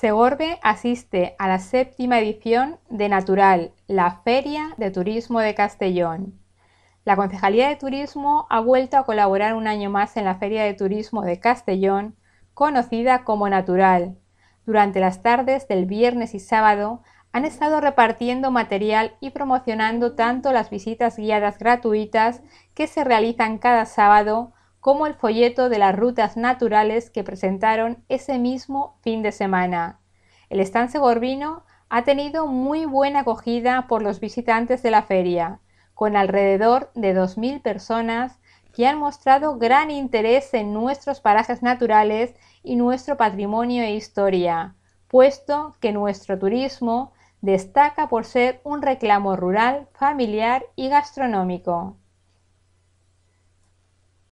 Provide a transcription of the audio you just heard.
Segorbe asiste a la séptima edición de Natural, la Feria de Turismo de Castellón. La Concejalía de Turismo ha vuelto a colaborar un año más en la Feria de Turismo de Castellón, conocida como Natural. Durante las tardes del viernes y sábado han estado repartiendo material y promocionando tanto las visitas guiadas gratuitas que se realizan cada sábado, como el folleto de las rutas naturales que presentaron ese mismo fin de semana. El estance gorbino ha tenido muy buena acogida por los visitantes de la feria, con alrededor de 2.000 personas que han mostrado gran interés en nuestros parajes naturales y nuestro patrimonio e historia, puesto que nuestro turismo destaca por ser un reclamo rural, familiar y gastronómico.